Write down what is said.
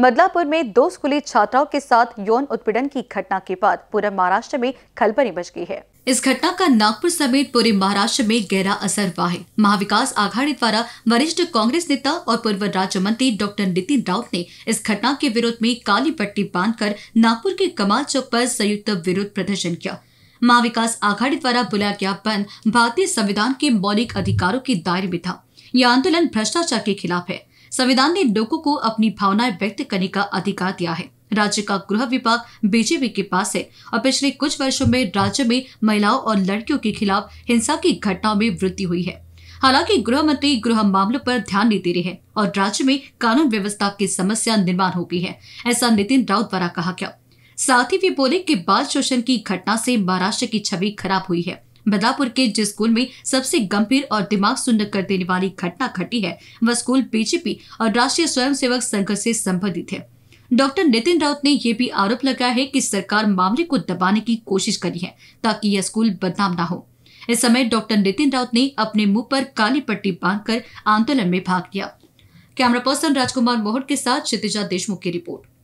मदलापुर में दो स्कूली छात्राओं के साथ यौन उत्पीड़न की घटना के बाद पूरे महाराष्ट्र में खलबली मच गई है इस घटना का नागपुर समेत पूरे महाराष्ट्र में गहरा असर हुआ है महाविकास आघाड़ी द्वारा वरिष्ठ कांग्रेस नेता और पूर्व राज्य मंत्री डॉक्टर नितिन राउत ने इस घटना के विरोध में काली पट्टी बांधकर नागपुर के कमाल चौक पर संयुक्त विरोध प्रदर्शन किया महाविकास आघाड़ी द्वारा बुलाया गया बंद भारतीय संविधान के मौलिक अधिकारों के दायरे में था यह आंदोलन भ्रष्टाचार के खिलाफ है संविधान ने लोगों को अपनी भावनाएं व्यक्त करने का अधिकार दिया है राज्य का गृह विभाग बीजेपी के पास है और पिछले कुछ वर्षों में राज्य में महिलाओं और लड़कियों के खिलाफ हिंसा की घटनाओं में वृद्धि हुई है हालांकि गृह मंत्री गृह मामलों पर ध्यान नहीं दे रहे हैं और राज्य में कानून व्यवस्था की समस्या निर्माण हो गई है ऐसा नितिन राउत द्वारा कहा गया साथ ही वे बोले कि बाल शोषण की घटना से महाराष्ट्र की छवि खराब हुई है बदापुर के जिस स्कूल में सबसे गंभीर और दिमाग सुन्न कर देने वाली घटना घटी है वह स्कूल बीजेपी और राष्ट्रीय स्वयंसेवक संघ से संबंधित है डॉक्टर नितिन राउत ने यह भी आरोप लगाया है कि सरकार मामले को दबाने की कोशिश करी है ताकि यह स्कूल बदनाम न हो इस समय डॉक्टर नितिन राउत ने अपने मुंह पर काली पट्टी बांधकर आंदोलन में भाग लिया कैमरा पर्सन राजकुमार मोहट के साथ क्षितिजा देशमुख की रिपोर्ट